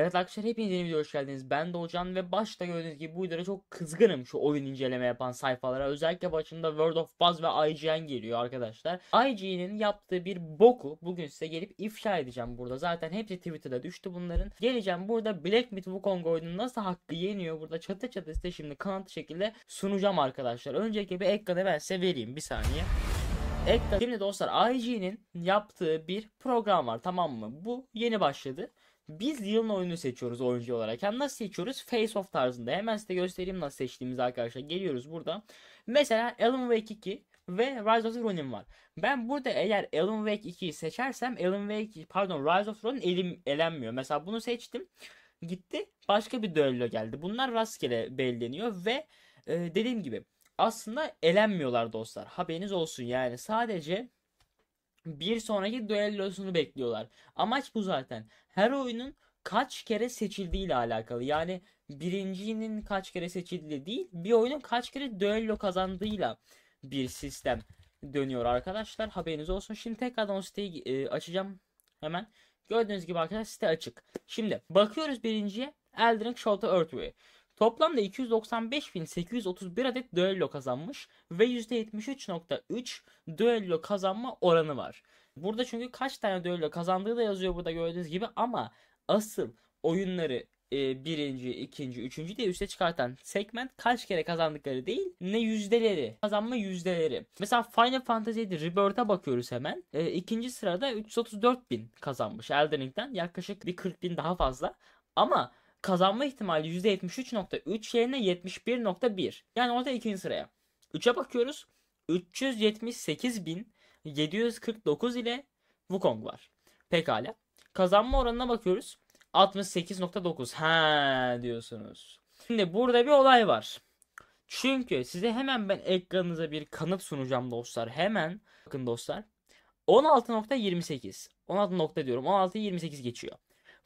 Evet arkadaşlar hepiniz yeni videoya hoş geldiniz. Ben Doğucan ve başta gördüğünüz gibi bu videoda çok kızgınım şu oyun inceleme yapan sayfalara. Özellikle başında World of Buzz ve IGN geliyor arkadaşlar. IGN'in yaptığı bir boku bugün size gelip ifşa edeceğim burada. Zaten hepsi Twitter'da düştü bunların. Geleceğim burada Black Myth Wukong oyunun nasıl hakkı yeniyor burada çatı çatı size şimdi kanıtlı şekilde sunacağım arkadaşlar. Önceki bir ekranı ben size vereyim bir saniye. Ekran. Şimdi dostlar IG'nin yaptığı bir program var tamam mı? Bu yeni başladı. Biz yılın oyunu seçiyoruz oyuncu olarak. Yani nasıl seçiyoruz? Face off tarzında. Hemen size göstereyim nasıl seçtiğimizi arkadaşlar. Geliyoruz burada. Mesela Alan Wake 2 ve Rise of the Ronin var. Ben burada eğer Alan Wake 2'yi seçersem Alan Wake pardon Rise of the Ronin elim, elenmiyor. Mesela bunu seçtim. Gitti. Başka bir düello geldi. Bunlar rastgele belirleniyor ve e, dediğim gibi aslında elenmiyorlar dostlar. Haberiniz olsun yani sadece bir sonraki düellosunu bekliyorlar. Amaç bu zaten. Her oyunun kaç kere seçildiği ile alakalı. Yani birincinin kaç kere seçildiği değil, bir oyunun kaç kere düello kazandığıyla bir sistem dönüyor arkadaşlar. Haberiniz olsun. Şimdi tekrardan o siteyi e, açacağım hemen. Gördüğünüz gibi arkadaşlar site açık. Şimdi bakıyoruz birinciye. Elden Ring Shota Earthway. Toplamda 295.831 adet düello kazanmış ve %73.3 düello kazanma oranı var. Burada çünkü kaç tane düello kazandığı da yazıyor burada gördüğünüz gibi ama asıl oyunları e, birinci, ikinci, üçüncü diye üste çıkartan segment kaç kere kazandıkları değil ne yüzdeleri kazanma yüzdeleri. Mesela Final Fantasy 7 Rebirth'a bakıyoruz hemen. E, ikinci sırada 334 bin kazanmış Elden Ring'den yaklaşık bir 40 bin daha fazla. Ama kazanma ihtimali %73.3 yerine 71.1. Yani orada ikinci sıraya. 3'e bakıyoruz. 378.749 ile Wukong var. Pekala. Kazanma oranına bakıyoruz. 68.9. He diyorsunuz. Şimdi burada bir olay var. Çünkü size hemen ben ekranınıza bir kanıt sunacağım dostlar. Hemen bakın dostlar. 16.28. 16 nokta diyorum. 16.28 geçiyor.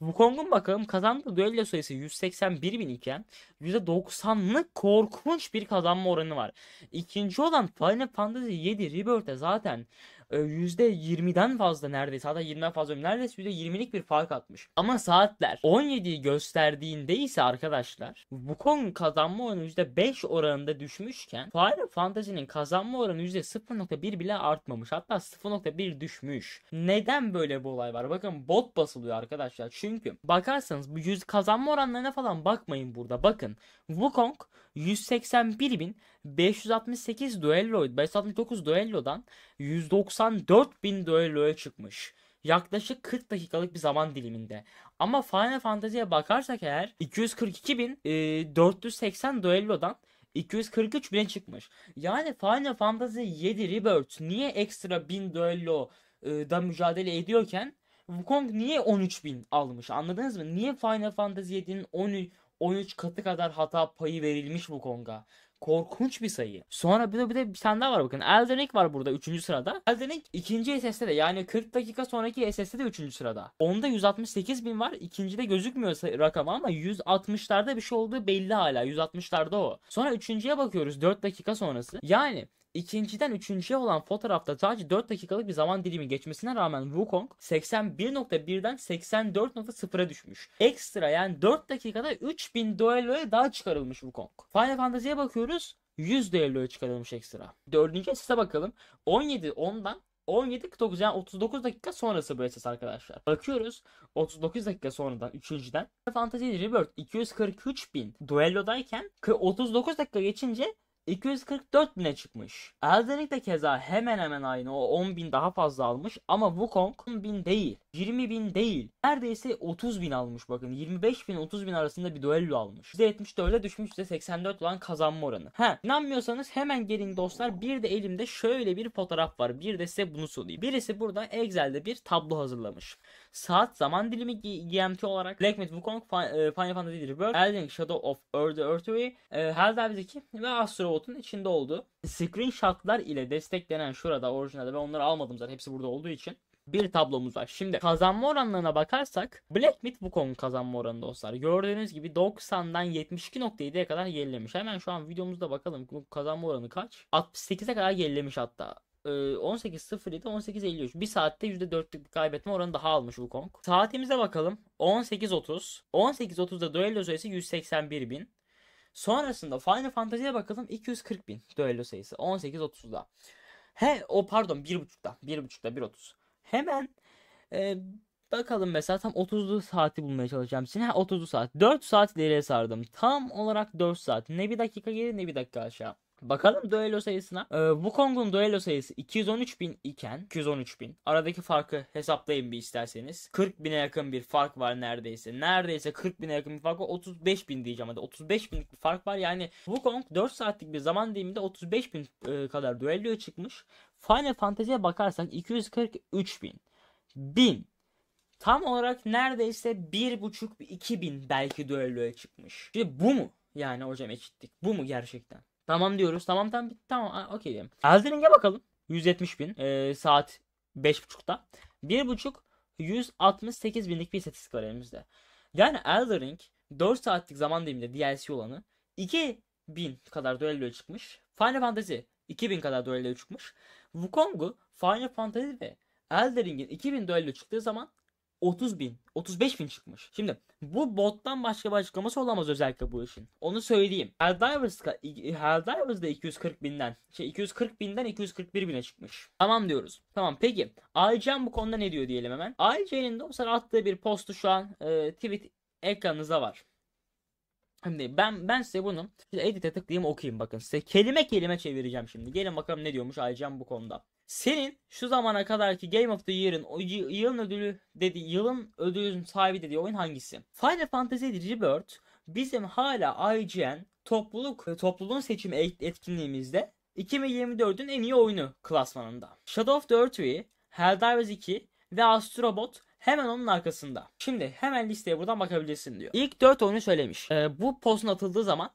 Wukong'un bakalım kazandığı düello sayısı 181 bin iken %90'lık korkunç bir kazanma oranı var. İkinci olan Final Fantasy 7 Rebirth'e zaten %20'den e, fazla neredeyse hatta 20'den fazla neredeyse %20'lik bir fark atmış. Ama saatler 17'yi gösterdiğinde ise arkadaşlar bu kazanma oranı %5 oranında düşmüşken Fire Fantasy'nin kazanma oranı %0.1 bile artmamış. Hatta 0.1 düşmüş. Neden böyle bir olay var? Bakın bot basılıyor arkadaşlar. Çünkü bakarsanız bu yüz kazanma oranlarına falan bakmayın burada. Bakın Wukong 181.568 duello 569 duellodan 190 94 bin çıkmış. Yaklaşık 40 dakikalık bir zaman diliminde. Ama Final Fantasy'ye bakarsak eğer 242.480 bin e, 243 bine çıkmış. Yani Final Fantasy 7 Rebirth niye ekstra 1000 duello e, da mücadele ediyorken Wukong niye 13.000 almış anladınız mı? Niye Final Fantasy 7'nin 13 katı kadar hata payı verilmiş Wukong'a? Korkunç bir sayı. Sonra bir de bir de bir tane daha var bakın. Elden Ring var burada 3. sırada. Elden Ring 2. SS'de de yani 40 dakika sonraki SS'de de 3. sırada. Onda 168 bin var. İkincide gözükmüyor rakam ama 160'larda bir şey olduğu belli hala. 160'larda o. Sonra 3.ye bakıyoruz 4 dakika sonrası. Yani İkinciden üçüncüye olan fotoğrafta sadece 4 dakikalık bir zaman dilimi geçmesine rağmen Wukong 81.1'den 84.0'a düşmüş. Ekstra yani 4 dakikada 3000 duelloya daha çıkarılmış Wukong. Final Fantasy'ye bakıyoruz 100 duelloya çıkarılmış ekstra. Dördüncü asiste bakalım. 17 10'dan 17.9 yani 39 dakika sonrası bu SS arkadaşlar. Bakıyoruz 39 dakika sonradan 3.den Fantasy Rebirth 243 bin duellodayken 39 dakika geçince 244 bine çıkmış. Elden Ring de keza hemen hemen aynı o 10 bin daha fazla almış ama Wukong 10 bin değil. 20 bin değil. Neredeyse 30 bin almış bakın. 25 bin 30 bin arasında bir duello almış. %74'e düşmüş %84 olan kazanma oranı. Ha inanmıyorsanız hemen gelin dostlar. Bir de elimde şöyle bir fotoğraf var. Bir de size bunu sorayım. Birisi burada Excel'de bir tablo hazırlamış. Saat zaman dilimi GMT olarak Black Myth Wukong, e, Final Fantasy Rebirth, Elden Shadow of Earth'ı Earthway, 2 ve Astrobot'un içinde oldu. Screenshotlar ile desteklenen şurada orijinalde ben onları almadım zaten hepsi burada olduğu için bir tablomuz var. Şimdi kazanma oranlarına bakarsak Black Myth Wukong kazanma oranı dostlar. Gördüğünüz gibi 90'dan 72.7'ye kadar gerilemiş. Hemen şu an videomuzda bakalım kazanma oranı kaç? 68'e kadar gerilemiş hatta. 18.07 ee, 18.53 bir saatte %4'lük bir kaybetme oranı daha almış Wukong. Saatimize bakalım 18.30 18.30'da duello sayısı 181 bin. Sonrasında Final Fantasy'ye bakalım 240 bin duello sayısı 18.30'da. He o pardon 1.5'da 1.5'da 1.30. Hemen e, bakalım mesela tam 30'lu saati bulmaya çalışacağım. Şimdi ha 30'lu saat. 4 saat ileriye sardım. Tam olarak 4 saat. Ne bir dakika geri ne bir dakika aşağı. Bakalım Duelo sayısına. Ee, Wukong'un Duelo sayısı 213 bin iken 213 bin. Aradaki farkı hesaplayın bir isterseniz. 40 40.000'e yakın bir fark var neredeyse. Neredeyse 40 40.000'e yakın bir fark var. bin diyeceğim hadi. 35.000'lik bir fark var. Yani Wukong 4 saatlik bir zaman diliminde 35.000 e, kadar duelloya çıkmış. Final Fantasy'ye bakarsak 243 bin. 1000. Tam olarak neredeyse 1.5-2 bin belki düelloya çıkmış. Şimdi bu mu? Yani hocam eşitlik. Bu mu gerçekten? Tamam diyoruz. Tamam tamam Tamam okey diyelim. Elden Ring'e bakalım. 170 bin e, saat 5.30'da. 1.5 168 binlik bir istatistik var elimizde. Yani Elden Ring 4 saatlik zaman diliminde DLC olanı 2000 kadar düelloya çıkmış. Final Fantasy 2000 kadar düelloya çıkmış. Wukong'u Final Fantasy ve Elden Ring'in 2000 düello çıktığı zaman 30 bin, 35 bin çıkmış. Şimdi bu bottan başka bir açıklaması olamaz özellikle bu işin. Onu söyleyeyim. Helldivers, Helldivers da 240 binden, şey 240 binden 241 bine çıkmış. Tamam diyoruz. Tamam peki. IGN bu konuda ne diyor diyelim hemen. IGN'in de bu sefer attığı bir postu şu an e, tweet ekranınızda var. Şimdi ben ben size bunu edit'e tıklayayım okuyayım bakın. Size kelime kelime çevireceğim şimdi. Gelin bakalım ne diyormuş Aycan bu konuda. Senin şu zamana kadarki Game of the Year'ın yılın ödülü dedi yılın ödülün sahibi dediği oyun hangisi? Final Fantasy Rebirth bizim hala IGN topluluk topluluğun seçimi etkinliğimizde 2024'ün en iyi oyunu klasmanında. Shadow of the Earthway, Helldivers 2 ve Astrobot Hemen onun arkasında. Şimdi hemen listeye buradan bakabilirsin diyor. İlk 4 oyunu söylemiş. Ee, bu postun atıldığı zaman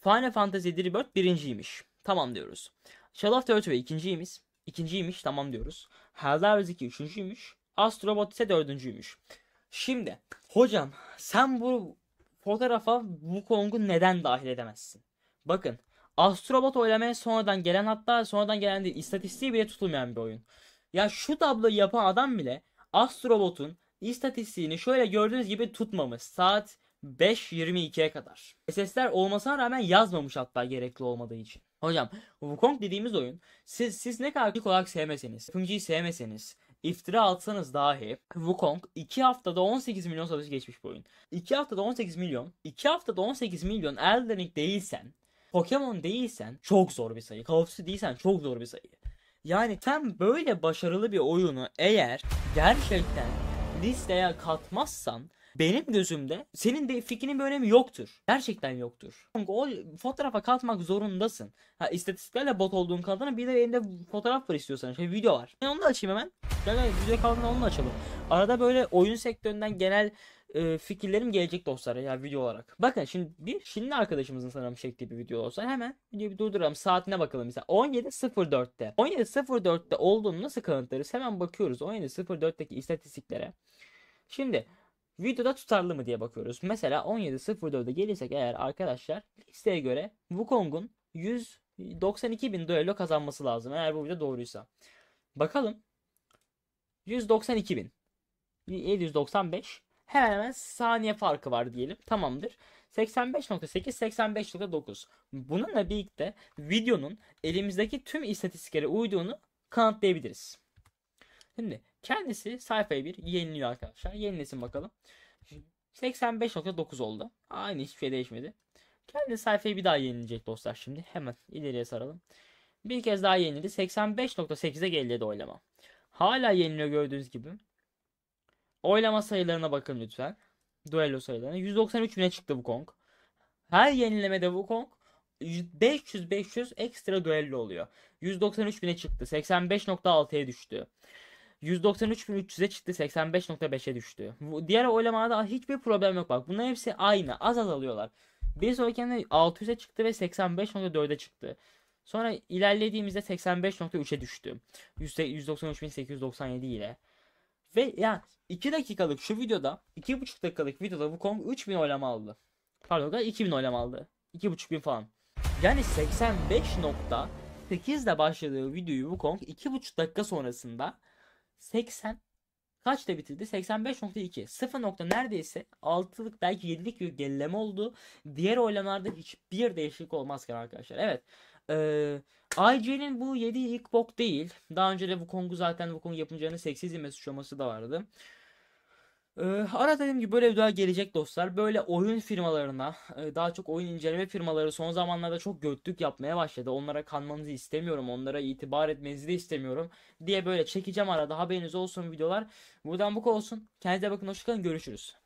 Final Fantasy Rebirth birinciymiş. Tamam diyoruz. Shadow of the Earth ve ikinciymiş. İkinciymiş tamam diyoruz. Helldivers 2 üçüncüymüş. Bot ise dördüncüymüş. Şimdi hocam sen bu fotoğrafa bu Kong'u neden dahil edemezsin? Bakın Astrobot oylamaya sonradan gelen hatta sonradan gelen değil istatistiği bile tutulmayan bir oyun. Ya şu tabloyu yapan adam bile Astrobot'un istatistiğini şöyle gördüğünüz gibi tutmamış. Saat 5.22'ye kadar. SS'ler olmasına rağmen yazmamış hatta gerekli olmadığı için. Hocam Wukong dediğimiz oyun siz, siz ne kadar olarak sevmeseniz, yapımcıyı sevmeseniz, iftira atsanız dahi Wukong 2 haftada 18 milyon satışı geçmiş bu oyun. 2 haftada 18 milyon, 2 haftada 18 milyon Elden Ring değilsen, Pokemon değilsen çok zor bir sayı. Call of Duty değilsen çok zor bir sayı. Yani sen böyle başarılı bir oyunu eğer gerçekten listeye katmazsan benim gözümde senin de fikrinin bir önemi yoktur. Gerçekten yoktur. Çünkü o fotoğrafa katmak zorundasın. Ha istatistiklerle bot olduğun kadına bir de elinde fotoğraf var istiyorsan. Şey video var. Ben onu da açayım hemen. Gel gel video kaldığında onu da açalım. Arada böyle oyun sektöründen genel e, fikirlerim gelecek dostlara ya video olarak. Bakın şimdi bir Şinli arkadaşımızın sanırım çektiği bir video olsa hemen videoyu bir durduralım. Saatine bakalım mesela 17.04'te. 17.04'te olduğunu nasıl kanıtlarız? Hemen bakıyoruz 17.04'teki istatistiklere. Şimdi videoda tutarlı mı diye bakıyoruz. Mesela 17.04'e gelirsek eğer arkadaşlar listeye göre Wukong'un 192 bin duello kazanması lazım. Eğer bu video doğruysa. Bakalım. 192 bin. 795 hemen hemen saniye farkı var diyelim. Tamamdır. 85.8 85.9 Bununla birlikte videonun elimizdeki tüm istatistiklere uyduğunu kanıtlayabiliriz. Şimdi kendisi sayfayı bir yeniliyor arkadaşlar. Yenilesin bakalım. 85.9 oldu. Aynı hiçbir şey değişmedi. Kendi sayfayı bir daha yenilecek dostlar şimdi. Hemen ileriye saralım. Bir kez daha yenildi. 85.8'e geldi geriledi oylama. Hala yeniliyor gördüğünüz gibi. Oylama sayılarına bakın lütfen. Duello sayılarına. 193 bine çıktı bu Kong. Her yenilemede bu Kong 500-500 ekstra duello oluyor. 193 bine çıktı. 85.6'ya düştü. 193.300'e çıktı 85.5'e düştü. Bu diğer oylamada hiçbir problem yok bak. Bunların hepsi aynı. Az az alıyorlar. Bir de 600'e çıktı ve 85.4'e çıktı. Sonra ilerlediğimizde 85.3'e düştü. 193.897 ile. Ve yani 2 dakikalık şu videoda 2,5 dakikalık videoda bu Kong 3000 oylama aldı. Pardon 2000 oylama aldı. 2,5 falan. Yani 85.8 ile başladığı videoyu bu Kong 2,5 dakika sonrasında 80 kaçta bitirdi? 85.2. 0 nokta neredeyse 6'lık belki 7'lik bir gerileme oldu. Diğer oylamalarda hiçbir değişiklik olmazken arkadaşlar. Evet. Ee, IGL'in bu yediği ilk bok değil. Daha önce de bu Wukong'u zaten bu Wukong yapımcılarının seksizme suçlaması da vardı. Ee, ara dediğim gibi böyle bir daha gelecek dostlar. Böyle oyun firmalarına, e, daha çok oyun inceleme firmaları son zamanlarda çok götlük yapmaya başladı. Onlara kanmanızı istemiyorum, onlara itibar etmenizi de istemiyorum diye böyle çekeceğim arada haberiniz olsun videolar. Buradan bu olsun. Kendinize bakın, hoşçakalın, görüşürüz.